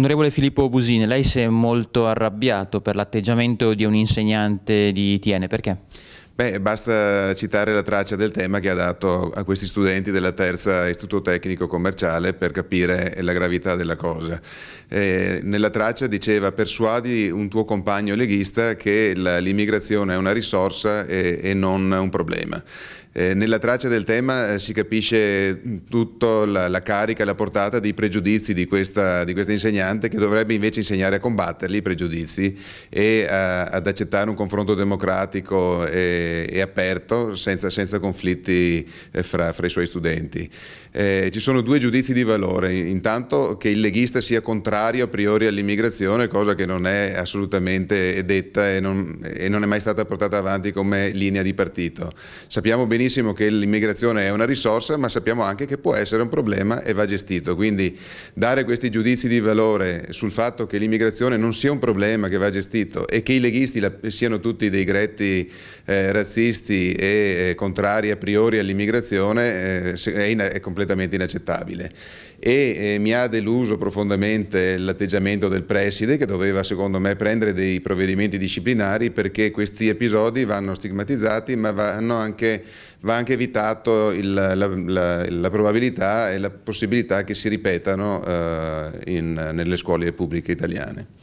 Onorevole Filippo Busini, lei si è molto arrabbiato per l'atteggiamento di un insegnante di ITN, perché? Beh, basta citare la traccia del tema che ha dato a questi studenti della terza istituto tecnico commerciale per capire la gravità della cosa. Eh, nella traccia diceva persuadi un tuo compagno leghista che l'immigrazione è una risorsa e, e non un problema. Eh, nella traccia del tema eh, si capisce tutta la, la, carica, la portata dei pregiudizi di questa, di questa, insegnante che dovrebbe invece insegnare a combatterli i pregiudizi e a, eh, ad accettare un confronto democratico. E, e, aperto senza, senza conflitti eh, fra, fra, i suoi studenti. Eh, ci sono due giudizi di valore, intanto che il leghista sia contrario a priori all'immigrazione, cosa che non è assolutamente detta e non, e non è mai stata portata avanti come linea di partito. Sappiamo benissimo che l'immigrazione è una risorsa, ma sappiamo anche che può essere un problema e va gestito, quindi dare questi giudizi di valore sul fatto che l'immigrazione non sia un problema che va gestito e che i leghisti la, siano tutti dei gretti eh, razzisti e contrari a priori all'immigrazione eh, è, è, completamente inaccettabile e mi ha deluso profondamente l'atteggiamento del preside che doveva secondo me prendere dei provvedimenti disciplinari perché questi episodi vanno stigmatizzati ma vanno anche, va anche evitato il, la, la, la, probabilità e la possibilità che si ripetano eh, in, nelle scuole pubbliche italiane.